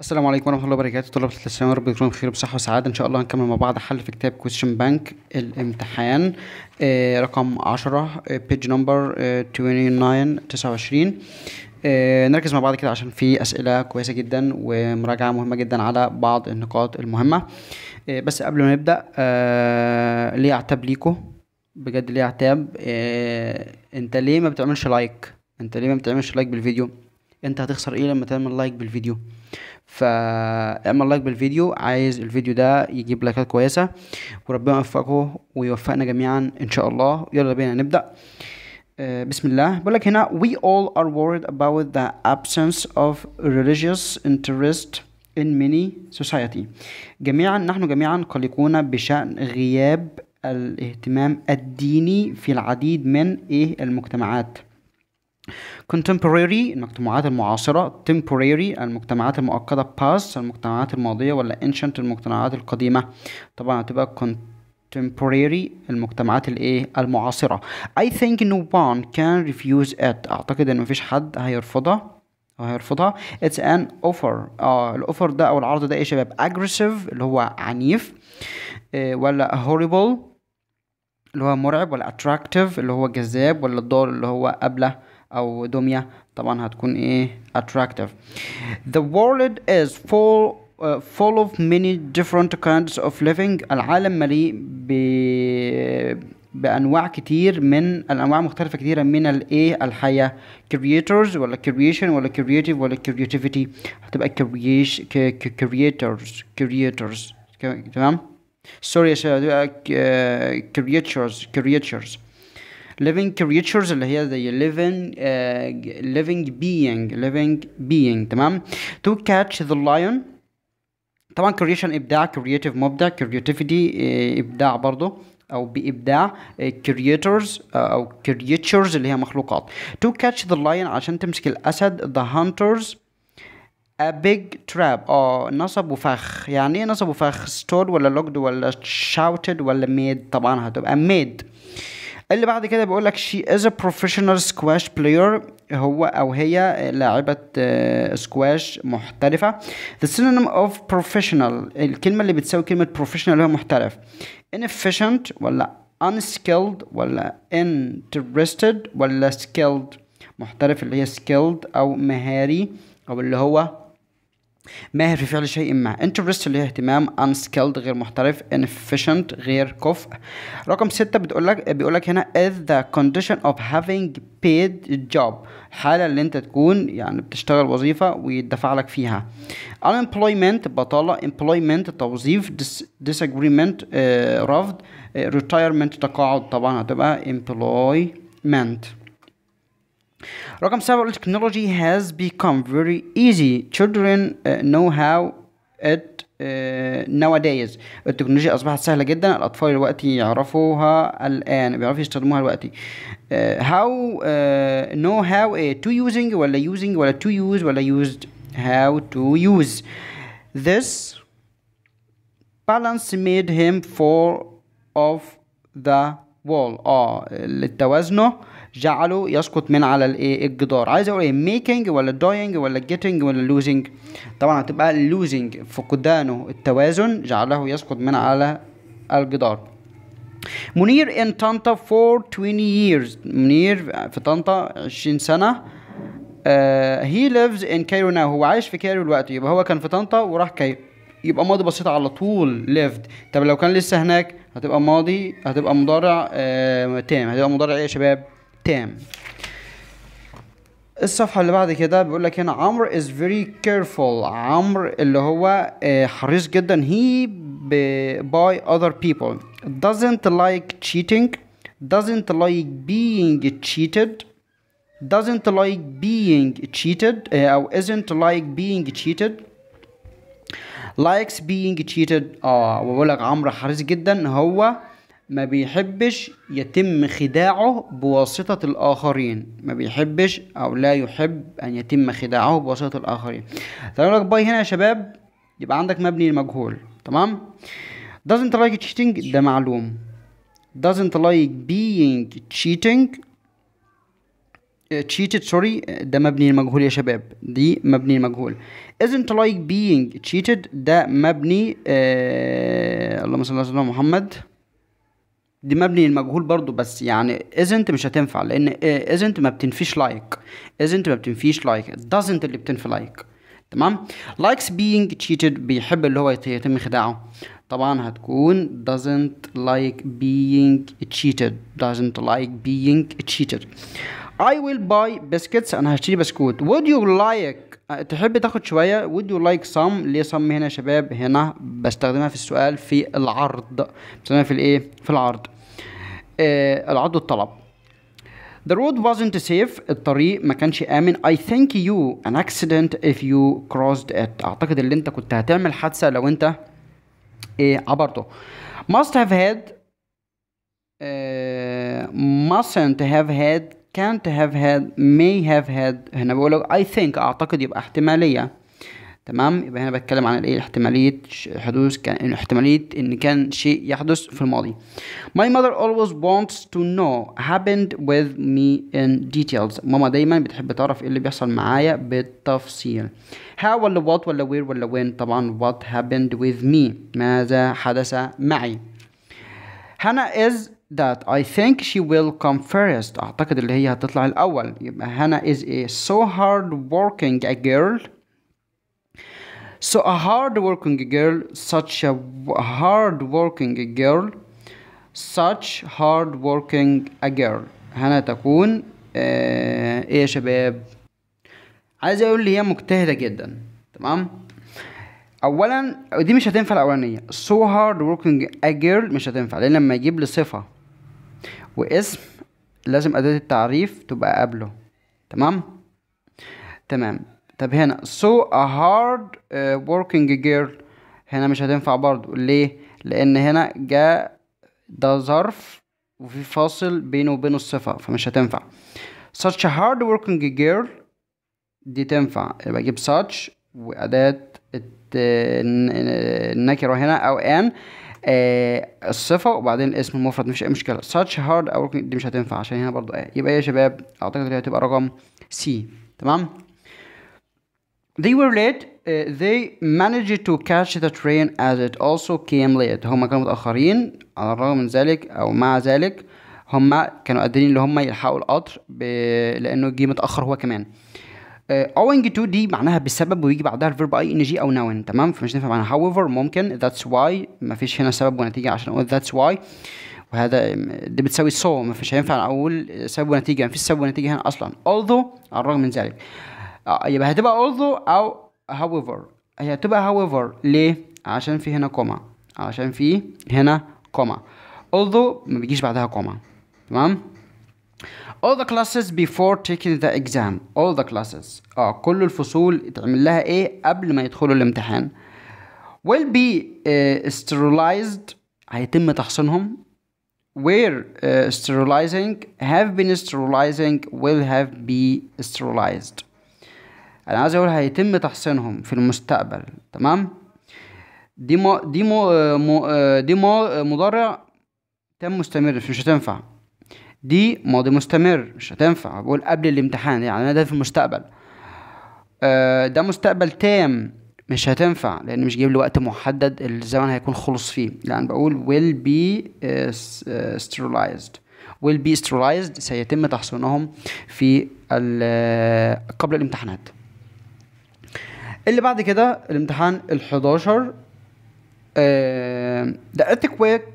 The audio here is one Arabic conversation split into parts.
السلام عليكم ورحمه الله وبركاته طلبه الثانويه رب يكرمكم بخير بصحه وسعاده ان شاء الله هنكمل مع بعض حل في كتاب كويستشن بانك الامتحان آه، رقم 10 بيج نمبر 29 29 نركز مع بعض كده عشان في اسئله كويسه جدا ومراجعه مهمه جدا على بعض النقاط المهمه آه، بس قبل ما نبدا آه، ليه اعتاب ليكو بجد ليه اعتاب انت ليه ما بتعملش لايك انت ليه ما بتعملش لايك بالفيديو انت هتخسر ايه لما تعمل لايك بالفيديو فاعمل لايك بالفيديو عايز الفيديو ده يجيب لايكات كويسه وربنا يوفقه ويوفقنا جميعا ان شاء الله يلا بينا نبدا آه، بسم الله بقول لك هنا we all are worried about the absence of religious interest in many society جميعا نحن جميعا قلقون بشأن غياب الاهتمام الديني في العديد من ايه المجتمعات contemporary المجتمعات المعاصرة temporary المجتمعات المؤقتة past المجتمعات الماضية ولا ancient المجتمعات القديمة طبعا هتبقى contemporary المجتمعات الايه المعاصرة I think no one can refuse it اعتقد ان مفيش حد هيرفضها هيرفضها it's an offer اه الاوفر ده او العرض ده ايه يا شباب aggressive اللي هو عنيف آه، ولا horrible اللي هو مرعب ولا attractive اللي هو جذاب ولا الدور اللي هو قبله او دميه طبعا هتكون ايه attractive the world is full uh, full of many different kinds of living العالم مليء ب بانواع كتير من الانواع مختلفه كتيره من الايه الحياه creators ولا creation ولا creative ولا creativity هتبقى ك... creators creators تمام سوري يا شباب creatures creatures living creatures اللي هي زي living uh, living being living being تمام to catch the lion طبعا creation ابداع creative مبدع creativity ابداع برضه او بابداع creators او creatures اللي هي مخلوقات to catch the lion عشان تمسك الاسد the hunters a big trap اه نصب وفخ يعني ايه نصب وفخ stole ولا locked ولا shouted ولا made طبعا هتبقى made اللي بعد كده بيقول لك شي از ا بروفيشنال سكواش بلاير هو او هي لاعبة سكواش آه، محترفة the synonym of professional الكلمة اللي بتساوي كلمة professional هو محترف inefficient ولا unskilled ولا interested ولا skilled محترف اللي هي skilled او مهاري او اللي هو ماهر في فعل شيء ما انترست اللي هي اهتمام unskilled غير محترف inefficient غير كفء رقم ستة بتقول لك بيقول لك هنا is the condition of having paid job حالة اللي انت تكون يعني بتشتغل وظيفة ويدفع لك فيها unemployment بطالة employment توظيف dis disagreement آه، رفض آه retirement تقاعد طبعا هتبقى employment رقم سبعة technology has become very easy children uh, know how it uh, nowadays التكنولوجيا اصبحت سهله جدا الاطفال دلوقتي يعرفوها الان بيعرفوا يستخدموها دلوقتي uh, how uh, know how uh, to using ولا using ولا to use ولا used how to use this balance made him four of the وول اه التوازنه جعله يسقط من على الايه الجدار عايز اقول ايه ميكنج ولا داينج ولا جيتنج ولا لوزنج طبعا هتبقى لوزنج فقدانه التوازن جعله يسقط من على الجدار منير in طنطا فور 20 years منير في طنطا 20 سنة uh, he lives in Cairo now هو عايش في كايرو دلوقتي يبقى هو كان في طنطا وراح كايرو يبقى ماضي بسيط على طول ليفت طب لو كان لسه هناك هتبقى ماضي هتبقى مضارع آه تام هتبقى مضارع ايه يا شباب تام الصفحة اللي بعد كده بيقول لك هنا عمرو is very careful عمرو اللي هو آه، حريص جدا he by other people doesn't like cheating doesn't like being cheated doesn't like being cheated آه، او isn't like being cheated لايكس بينج تشيتد اه بقول لك عمرو حريص جدا هو ما بيحبش يتم خداعه بواسطة الآخرين ما بيحبش أو لا يحب أن يتم خداعه بواسطة الآخرين فأقول لك باي هنا يا شباب يبقى عندك مبني المجهول تمام doesn't like cheating ده معلوم doesn't like being cheating cheated سوري ده مبني المجهول يا شباب دي مبني المجهول isn't like being cheated ده مبني آه اللهم صل على سيدنا محمد دي مبني المجهول برضو بس يعني isn't مش هتنفع لان آه، isn't ما بتنفيش like isn't ما بتنفيش like doesn't اللي بتنفي like تمام likes being cheated بيحب اللي هو يتم خداعه طبعا هتكون doesn't like being cheated doesn't like being cheated I will buy biscuits انا هشتري بسكوت would you like تحب تاخد شويه would you like some ليه some هنا يا شباب هنا بستخدمها في السؤال في العرض بستخدمها في الايه في العرض آه العرض والطلب The road wasn't safe الطريق ما كانش آمن I think you an accident if you crossed it أعتقد اللي أنت كنت هتعمل حادثة لو أنت إيه عبرته must have had uh, mustn't have had can't have had may have had هنا بقول لك I think أعتقد يبقى احتمالية تمام يبقى هنا بتكلم عن الايه احتماليه حدوث كان احتماليه ان كان شيء يحدث في الماضي my mother always wants to know happened with me in details ماما دايما بتحب تعرف ايه اللي بيحصل معايا بالتفصيل how ولا what ولا where ولا when طبعا what happened with me ماذا حدث معي هنا is that I think she will come first أعتقد اللي هي هتطلع الأول يبقى هنا is a so hard working a girl so a hard working girl such a hard working girl such hard working a girl هنا تكون آه ايه يا شباب عايز اقول لي هي مجتهده جدا تمام اولا دي مش هتنفع الاولانيه so hard working a girl مش هتنفع لان لما يجيب لي صفه واسم لازم أداة التعريف تبقى قبله تمام تمام طب هنا so a hard uh, working girl هنا مش هتنفع برضو ليه لأن هنا جا ده ظرف وفي فاصل بينه وبين الصفة فمش هتنفع such a hard working girl دي تنفع يبقى أجيب such وأداة النكرة هنا أو an آه، الصفه وبعدين الاسم المفرد مفيش اي مشكله such hard او دي مش هتنفع عشان هنا برضو آه. يبقى يا شباب اعتقد هي هتبقى رقم سي تمام they were late uh, they managed to catch the train as it also came late هما كانوا متأخرين على الرغم من ذلك أو مع ذلك هما كانوا قادرين إن هما يلحقوا القطر ب... لأنه جه متأخر هو كمان اوينج تو دي معناها بسبب ويجي بعدها الفيرب اي ان جي او نون تمام فمش ننفع معناها however ممكن that's why مفيش هنا سبب ونتيجه عشان اقول that's why وهذا دي بتساوي so مفيش هينفع اقول سبب ونتيجه مفيش سبب ونتيجه هنا اصلا although على الرغم من ذلك آه، يبقى هتبقى although او however هي هتبقى however ليه عشان في هنا كوما عشان في هنا كوما although ما بيجيش بعدها كوما تمام all the classes before taking the exam all the classes اه كل الفصول اتعمل لها ايه قبل ما يدخلوا الامتحان will be uh, sterilized هيتم تحصينهم where uh, sterilizing have been sterilizing will have be sterilized انا عايز اقول هيتم تحصينهم في المستقبل تمام دي مو دي مو دي مو مضارع تم مستمر مش هتنفع دي ماضي مستمر مش هتنفع بقول قبل الامتحان يعني انا ده في المستقبل آه ده مستقبل تام مش هتنفع لان مش جايب لي وقت محدد الزمن هيكون خلص فيه لان يعني بقول will be آه، آه، sterilized will be sterilized سيتم تحصينهم في آه، قبل الامتحانات اللي بعد كده الامتحان ال 11 ده the earthquake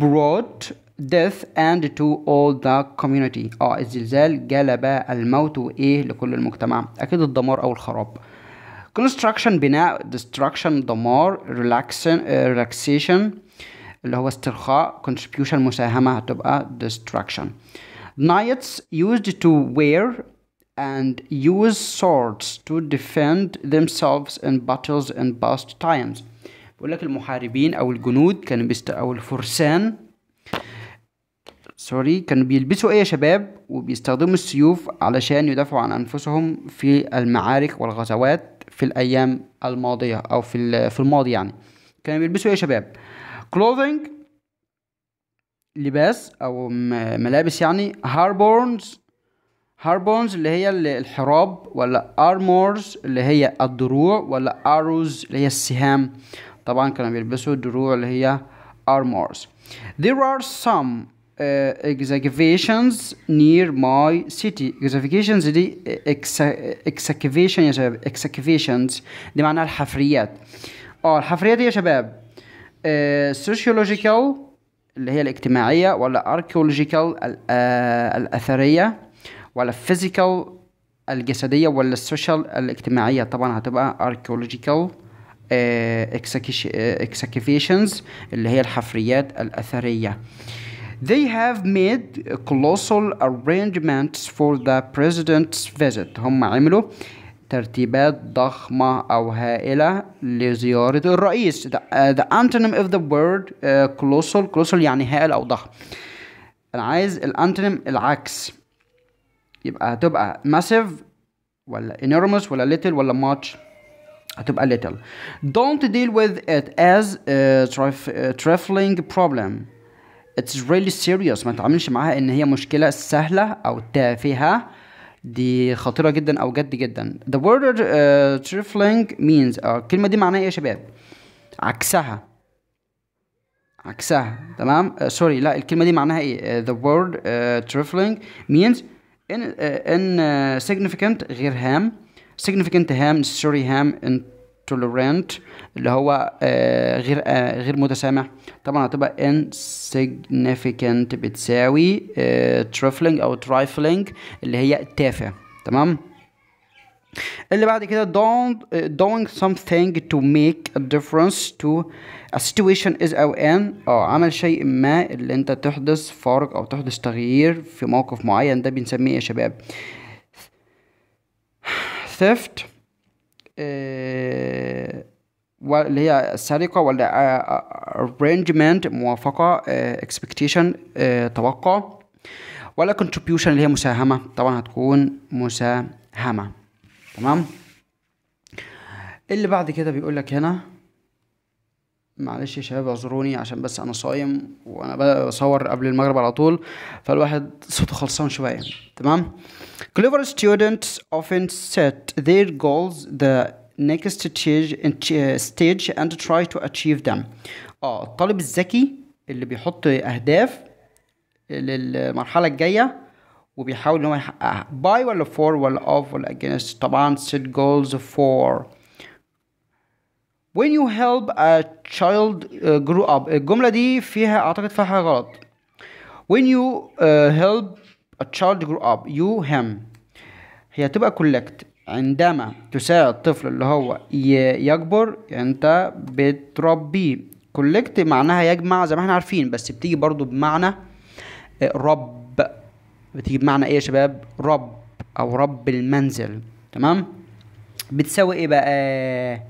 brought death and to all the community اه الزلزال جلب الموت وايه لكل المجتمع اكيد الدمار او الخراب construction بناء destruction دمار relaxation, relaxation اللي هو استرخاء contribution مساهمة هتبقى destruction knights used to wear and use swords to defend themselves in battles in past times بيقول لك المحاربين او الجنود كانوا بيست او الفرسان سوري كانوا بيلبسوا ايه يا شباب وبيستخدموا السيوف علشان يدافعوا عن انفسهم في المعارك والغزوات في الايام الماضيه او في في الماضي يعني كانوا بيلبسوا ايه يا شباب clothing لباس او ملابس يعني هاربورنز هاربونز اللي هي الحراب ولا ارمورز اللي هي الدروع ولا اروز اللي هي السهام طبعا كانوا بيلبسوا الدروع اللي هي ارمورز there are some Uh, excavations near my city excavations دي excavation يا شباب excavations دي معناها الحفريات اه الحفريات يا شباب سوشيولوجيكال اللي هي الاجتماعية ولا اركيولوجيكال آه، الاثرية ولا فيزيكال الجسدية ولا السوشيال الاجتماعية طبعا هتبقى اركيولوجيكال آه، excavations آه، اللي هي الحفريات الاثرية They have made colossal arrangements for the president's visit هم عملوا ترتيبات ضخمة أو هائلة لزيارة الرئيس the, uh, the antonym of the word uh, colossal colossal يعني هائل أو ضخم أنا عايز الانتونيم العكس يبقى هتبقى massive ولا enormous ولا little ولا much هتبقى little don't deal with it as a trifling problem اتس ريلي سيريوس ما تتعاملش معاها ان هي مشكله سهله او تافهه دي خطيره جدا او جد جدا the word uh, trifling means uh, الكلمه دي معناها ايه يا شباب عكسها عكسها تمام سوري uh, لا الكلمه دي معناها ايه uh, the word uh, trifling means in uh, in uh, significant غير هام significant هام sorry هام tolerant اللي هو آه، غير آه، غير متسامح طبعا هتبقى insignificant بتساوي آه، trifling او trifling اللي هي تافه تمام اللي بعد كده don't doing something to make a difference to a situation is او ان اه عمل شيء ما اللي انت تحدث فارق او تحدث تغيير في موقف معين ده بنسميه يا شباب theft آه، اللي هي السرقة ولا arrangement موافقة آه، expectation آه، توقع ولا contribution اللي هي مساهمة طبعا هتكون مساهمة تمام اللي بعد كده بيقول لك هنا معلش يا شباب اعذروني عشان بس انا صايم وانا بصور قبل المغرب على طول فالواحد صوته خلصان شويه تمام clever students often set their goals the next stage stage and try to achieve them اه الطالب الذكي اللي بيحط اهداف للمرحله الجايه وبيحاول ان هو يحققها باي ولا فور ولا اوف ولا اجينست طبعا set goals for when you help a child uh, grow up الجملة uh, دي فيها أعتقد فيها حاجة غلط when you uh, help a child grow up you him هي تبقى collect عندما تساعد الطفل اللي هو يكبر انت بتربيه collect معناها يجمع زي ما احنا عارفين بس بتيجي برضو بمعنى آه، رب بتيجي بمعنى ايه يا شباب رب او رب المنزل تمام بتساوي ايه بقى آه،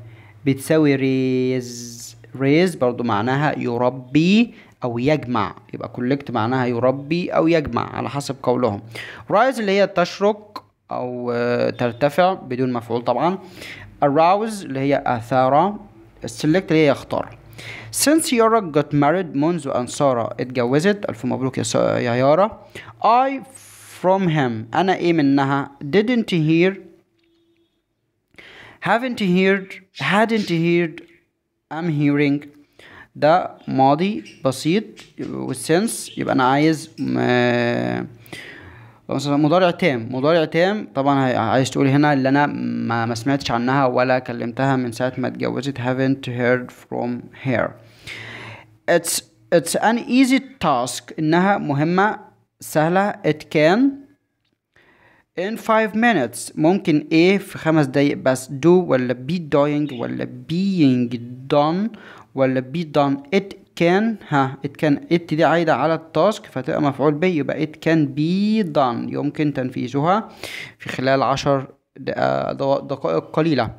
بتساوي ريز ريز برضو معناها يربي او يجمع يبقى كولكت معناها يربي او يجمع على حسب قولهم رايز اللي هي تشرق او آه، ترتفع بدون مفعول طبعا اراوز اللي هي اثاره select اللي هي يختار Since Yara got married منذ أن سارة اتجوزت ألف مبروك يا يارا I from him أنا إيه منها didn't hear haven't heard hadn't heard I'm hearing ده ماضي بسيط والسنس يبقى انا عايز آه، مثلا مضارع تام مضارع تام طبعا عايز تقول هنا اللي انا ما, ما سمعتش عنها ولا كلمتها من ساعه ما اتجوزت haven't heard from her it's it's an easy task انها مهمه سهله it can in 5 minutes ممكن ايه في خمس دقايق بس do ولا be doing ولا being done ولا be done it can ها it can it دي عايدة على التاسك فتبقى مفعول به يبقى it can be done يمكن تنفيذها في خلال عشر دقائق قليلة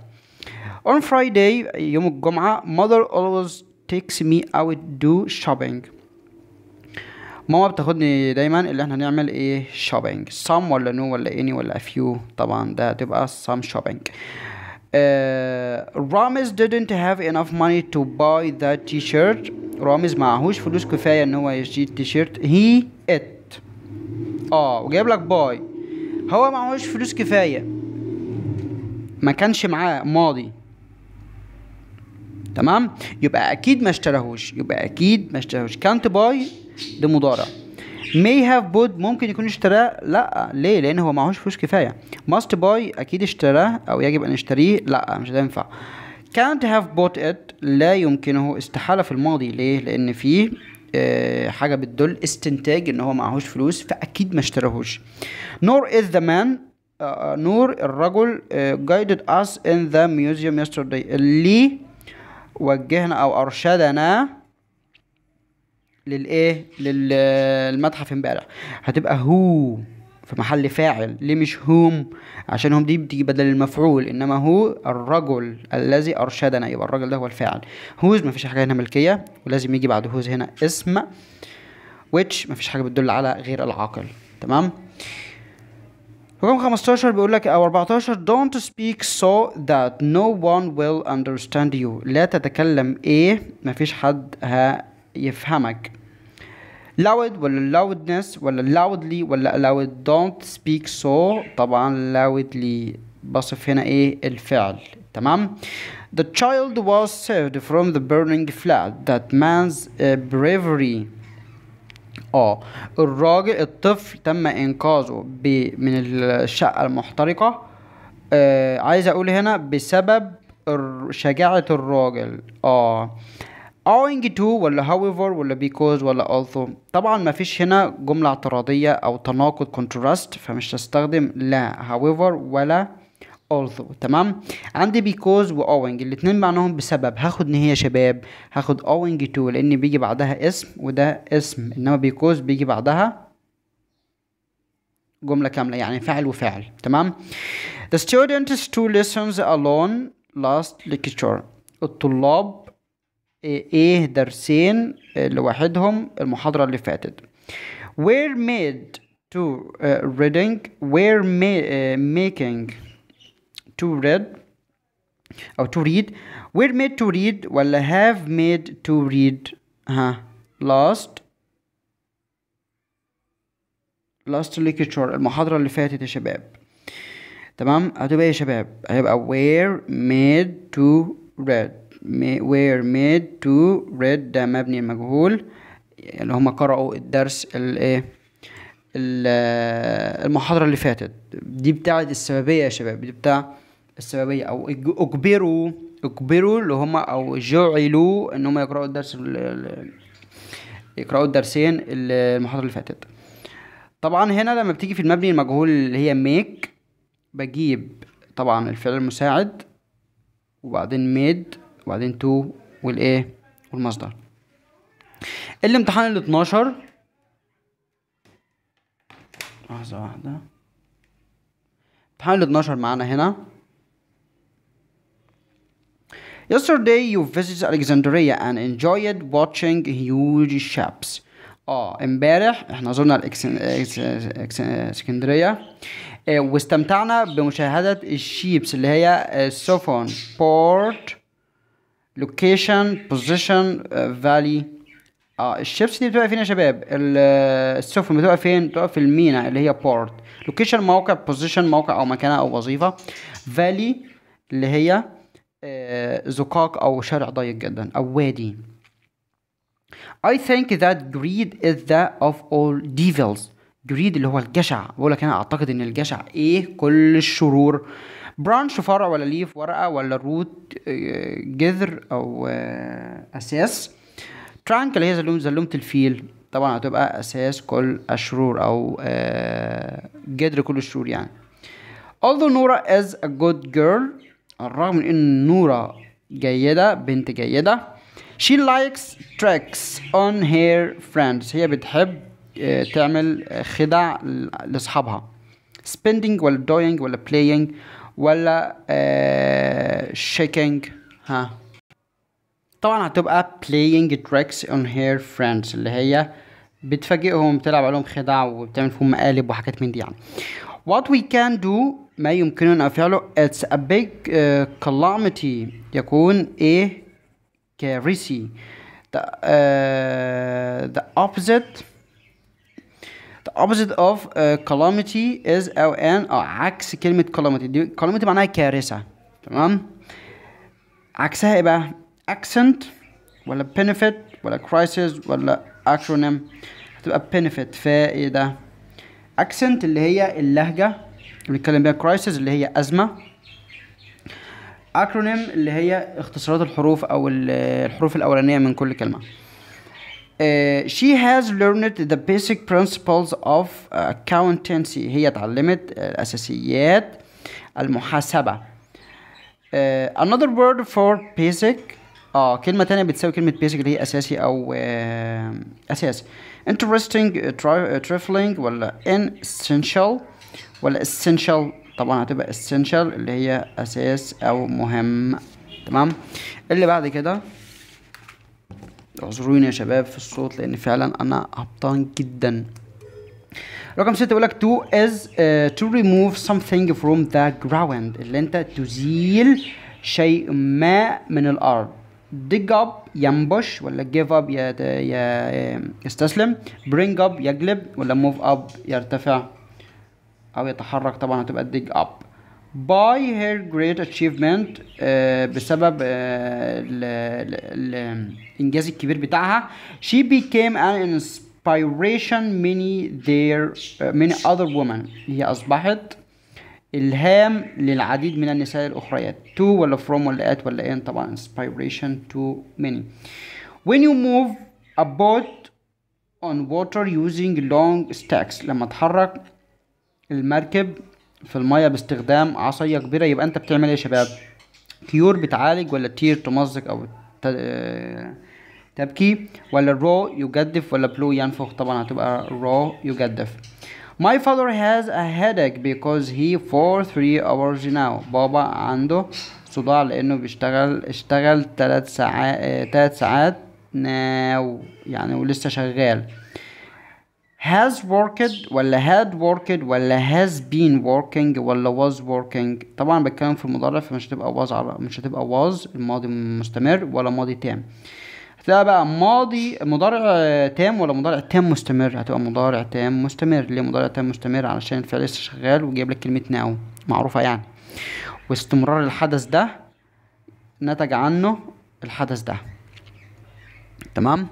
on Friday يوم الجمعة mother always takes me out do shopping ماما بتاخدني دايما اللي احنا هنعمل ايه شوبينج سام ولا نو ولا اني ولا افيو طبعا ده هتبقى سام شوبينج رامز didn't have enough money to buy that t-shirt رامز معهوش فلوس كفايه ان هو يشتري التيشيرت هي ات اه وجايب لك باي هو معهوش فلوس كفايه ما كانش معاه ماضي تمام يبقى اكيد ما اشتراهوش يبقى اكيد ما اشتراهوش كانت باي ده مضارع may have bought ممكن يكون اشتراه لا ليه لان هو معهوش فلوس كفايه must buy اكيد اشتراه او يجب ان يشتريه لا مش ينفع can't have bought it لا يمكنه استحاله في الماضي ليه لان فيه آه، حاجه بتدل استنتاج ان هو معهوش فلوس فاكيد ما اشتراهوش nor is the man آه، آه، نور الرجل اه guided us in the museum yesterday اللي وجهنا او ارشدنا للايه للمتحف امبارح هتبقى هو في محل فاعل ليه مش هوم عشان هم دي بتيجي بدل المفعول انما هو الرجل الذي ارشدنا يبقى الرجل ده هو الفاعل هوز مفيش حاجه هنا ملكيه ولازم يجي بعد هوز هنا اسم which مفيش حاجه بتدل على غير العاقل تمام رقم 15 بيقول لك او 14 don't speak so that no one will understand you لا تتكلم ايه مفيش حد هيفهمك loud ولا loudness ولا loudly ولا allowed don't speak so طبعا loudly بصف هنا ايه الفعل تمام The child was saved from the burning flat that man's uh, bravery اه الراجل الطفل تم انقاذه ب من الشقة المحترقة آه عايز اقول هنا بسبب شجاعة الراجل اه owing to ولا however ولا because ولا although طبعا ما فيش هنا جملة اعتراضية أو تناقض contrast فمش هستخدم لا however ولا although تمام عندي because و owing الاتنين معناهم بسبب هاخد ان هي شباب هاخد owing to لان بيجي بعدها اسم وده اسم انما because بيجي بعدها جملة كاملة يعني فعل وفعل تمام The students to lessons alone last lecture الطلاب ايه درسين لوحدهم المحاضرة اللي فاتت were made to uh, reading were ma uh, making to read أو to read were made to read ولا have made to read ها last last lecture المحاضرة اللي فاتت يا شباب تمام هتبقى يا شباب هيبقى were made to read وير ميد تو ريد ده مبني المجهول اللي هم قرأوا الدرس الايه المحاضرة اللي فاتت دي بتاعة السببية يا شباب دي بتاع السببية أو أجبروا أجبروا اللي هم أو جعلوا إن هم يقرأوا الدرس يقرأوا الدرسين المحاضرة اللي فاتت طبعا هنا لما بتيجي في المبني المجهول اللي هي ميك بجيب طبعا الفعل المساعد وبعدين ميد وبعدين تو والايه والمصدر الامتحان ال 12 لحظة واحدة امتحان ال 12 معانا هنا Yesterday you visited Alexandria and enjoyed watching huge ships. اه امبارح احنا زرنا الاسكندريه آه، واستمتعنا بمشاهدة الشيبس اللي هي السفن آه، بورت لوكيشن بوزيشن فالي اه الشيبس دي بتبقى فين يا شباب آه، السفن بتبقى فين بتبقى في المينا اللي هي بورت لوكيشن موقع بوزيشن موقع او مكانه او وظيفه فالي اللي هي آه، زقاق او شارع ضيق جدا او وادي I think that greed is the of all devils greed اللي هو الجشع بقول لك انا اعتقد ان الجشع ايه كل الشرور برانش فرع ولا ليف ورقه ولا روت آه، جذر او آه، اساس ترانك اللي هي زلوم زلومه الفيل طبعا هتبقى اساس كل الشرور او آه، جذر كل الشرور يعني although نورا is a good girl الرغم من ان نورا جيده بنت جيده she likes tricks on her friends هي بتحب تعمل خدع لاصحابها spending ولا doing ولا playing ولا شيكينج آه، ها طبعا هتبقى playing tricks on her friends اللي هي بتفاجئهم بتلعب عليهم خدع وبتعمل فيهم مقالب وحاجات من دي يعني what we can do ما يمكننا فعله it's a big uh, calamity يكون ايه كارثي the, uh, the opposite opposite of uh, calamity is او ان اه عكس كلمة calamity دي calamity معناها كارثة تمام عكسها ايه بقى accent ولا benefit ولا crisis ولا acronym هتبقى benefit فائدة إيه accent اللي هي اللهجة اللي بنتكلم بيها crisis اللي هي أزمة acronym اللي هي اختصارات الحروف او الحروف الاولانية من كل كلمة she has learned the basic principles of accountancy هي تعلمت الأساسيات المحاسبه uh, another word for basic اه كلمه تانية بتساوي كلمه basic اللي هي اساسي او uh, اساس interesting uh, trifling ولا essential ولا essential طبعا هتبقى essential اللي هي اساس او مهم تمام اللي بعد كده اعذروني يا شباب في الصوت لان فعلا انا هبطان جدا رقم ستة بيقول لك تو از تو ريموف سمثينج فروم ذا جراوند اللي انت تزيل شيء ما من الارض dig up ينبش ولا give up يستسلم bring up يجلب ولا move up يرتفع او يتحرك طبعا هتبقى dig up by her great achievement uh, بسبب الانجاز uh, الكبير بتاعها she became an inspiration many their uh, many other women هي اصبحت الهام للعديد من النساء الاخريات to ولا from ولا at ولا in طبعا inspiration when you move a boat on water using long sticks لما تحرك المركب في الميه باستخدام عصايه كبيره يبقى انت بتعمل ايه يا شباب كيور بتعالج ولا تير تمزق او آه، تبكي ولا رو يجدف ولا بلو ينفخ طبعا هتبقى رو يجدف My father has a headache because he for three hours now بابا عنده صداع لانه بيشتغل اشتغل ثلاث آه، ساعات ثلاث ساعات ناو يعني ولسه شغال has worked ولا had worked ولا has been working ولا was working طبعا بتكلم في المضارع فمش هتبقى was على مش هتبقى was الماضي مستمر ولا ماضي تام هتبقى بقى ماضي مضارع تام ولا مضارع تام مستمر هتبقى مضارع تام مستمر ليه مضارع تام مستمر علشان الفعل لسه شغال وجايب لك كلمه ناو معروفه يعني واستمرار الحدث ده نتج عنه الحدث ده تمام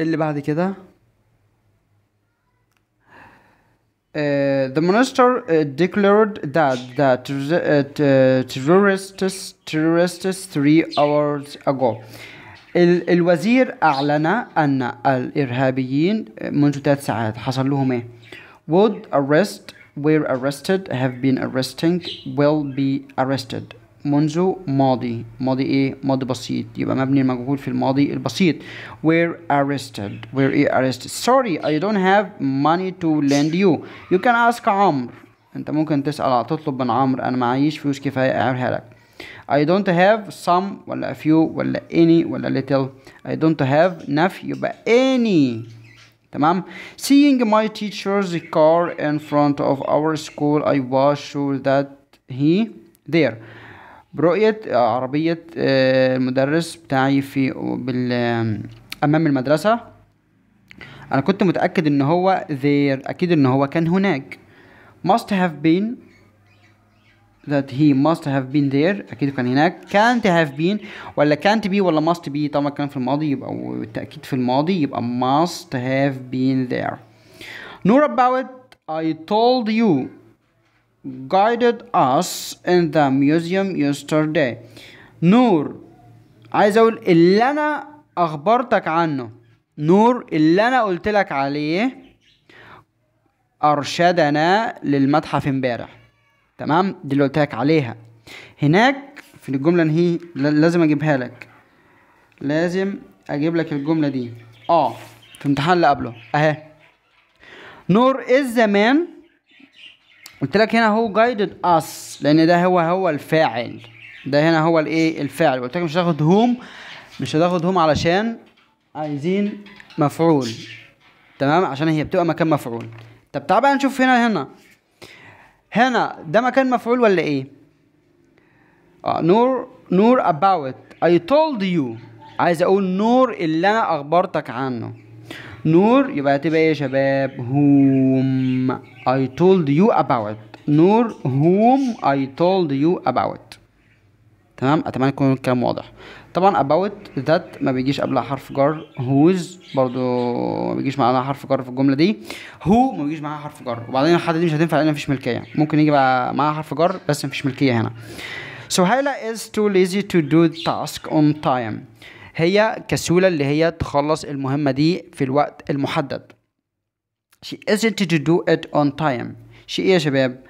اللي بعد كده Uh, the minister uh, declared that the uh, uh, terrorists, terrorists three hours ago. ال الوزير أعلن أن الإرهابيين uh, منذ ثلاث ساعات حصل لهم إيه؟ would arrest, were arrested, have been arresting, will be arrested. منذ ماضي ماضي ايه ماضي بسيط يبقى مبني المجهول في الماضي البسيط were arrested were ايه arrested sorry I don't have money to lend you you can ask عمرو انت ممكن تسأل تطلب من عمرو انا معيش فلوس كفاية اعملها لك I don't have some ولا a few ولا any ولا little I don't have نفي يبقى any تمام seeing my teacher's car in front of our school I was sure that he there برؤية عربية آه، المدرس بتاعي في بال أمام المدرسة أنا كنت متأكد إن هو there أكيد إن هو كان هناك must have been that he must have been there أكيد كان هناك can't have been ولا can't be ولا must be طبعا كان في الماضي يبقى والتأكيد في الماضي يبقى must have been there Nor about I told you guided us in the museum yesterday نور عايز اقول اللي انا اخبرتك عنه نور اللي انا قلت لك عليه ارشدنا للمتحف امبارح تمام دي اللي قلت لك عليها هناك في الجمله هي لازم اجيبها لك لازم اجيب لك الجمله دي اه في امتحان اللي قبله اهي نور از إيه ذا مان قلت لك هنا هو جايدد اس لان ده هو هو الفاعل ده هنا هو الايه الفاعل قلت لك مش هتاخد هوم مش هتاخد هوم علشان عايزين مفعول تمام عشان هي بتبقى مكان مفعول طب تعال بقى نشوف هنا هنا هنا ده مكان مفعول ولا ايه آه نور نور about I told you عايز اقول نور اللي انا اخبرتك عنه نور يبقى هتبقى ايه يا شباب whom I told you about نور whom I told you about تمام اتمنى يكون الكلام واضح طبعا about that ما بيجيش قبلها حرف جر whose برضو ما بيجيش معاها حرف جر في الجمله دي who ما بيجيش معاها حرف جر وبعدين الحاجه دي مش هتنفع لان مفيش ملكيه ممكن يجي بقى معاها حرف جر بس مفيش ملكيه هنا Suhaila is too lazy to do task on time هي كسوله اللي هي تخلص المهمه دي في الوقت المحدد she isn't to do it on time شيء ايه يا شباب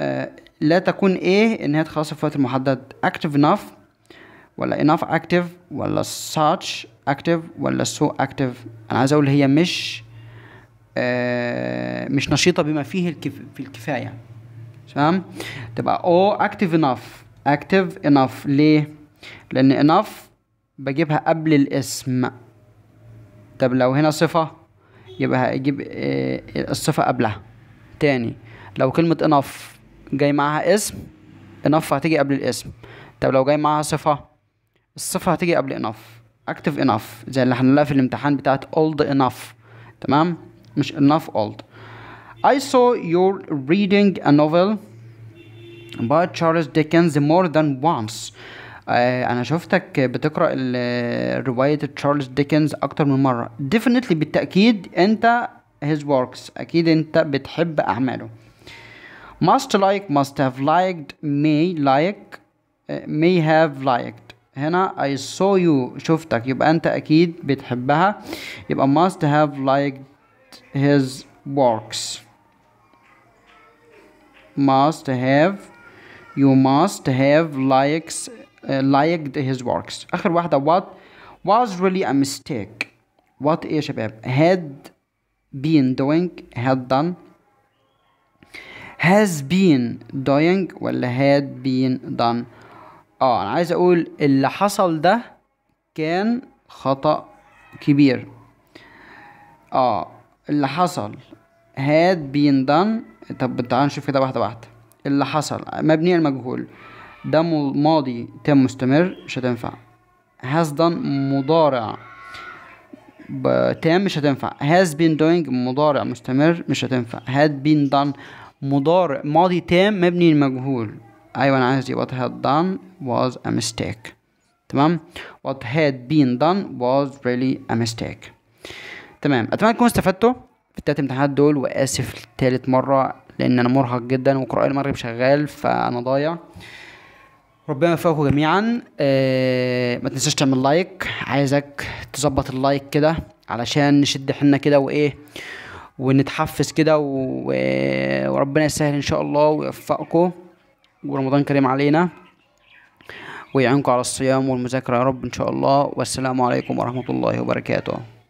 آه، لا تكون ايه ان هي تخلصها في الوقت المحدد active enough ولا enough active ولا such active ولا so active انا عايز اقول هي مش آه مش نشيطه بما فيه الكف... في الكفايه تمام تبقى او oh active enough active enough ليه لان enough بجيبها قبل الاسم طب لو هنا صفة يبقى هجيب آه، الصفة قبلها تاني لو كلمة انف جاي معاها اسم انف هتيجي قبل الاسم طب لو جاي معاها صفة الصفة هتيجي قبل انف اكتف انف زي اللي هنلاقيها في الامتحان بتاعت old enough تمام مش enough old I saw your reading a novel by Charles Dickens more than once آه، انا شفتك بتقرا روايه تشارلز ديكنز اكتر من مره ديفينتلي بالتاكيد انت his works اكيد انت بتحب اعماله must like must have liked may like آه، may have liked هنا I saw you شفتك يبقى انت اكيد بتحبها يبقى must have liked his works must have you must have likes Uh, liked his works اخر واحده what was really a mistake what ايه يا شباب had been doing had done has been doing ولا had been done اه انا عايز اقول اللي حصل ده كان خطأ كبير اه اللي حصل had been done طب تعال نشوف كده واحدة واحدة اللي حصل مبني المجهول ده ماضي تام مستمر مش هتنفع has done مضارع تام مش هتنفع has been doing مضارع مستمر مش هتنفع had been done مضارع ماضي تام مبني المجهول ايوه انا عايز دي what had done was a mistake تمام what had been done was really a mistake تمام اتمنى تكونوا استفدتوا في التلات امتحانات دول واسف تالت مره لان انا مرهق جدا وقراءه المغرب شغال فانا ضايع ربنا يوفقكم جميعا آه ما تنساش تعمل لايك عايزك تظبط اللايك كده علشان نشد حنا كده وايه ونتحفز كده و... وربنا يسهل ان شاء الله ويوفقكم ورمضان كريم علينا ويعينكم على الصيام والمذاكره يا رب ان شاء الله والسلام عليكم ورحمه الله وبركاته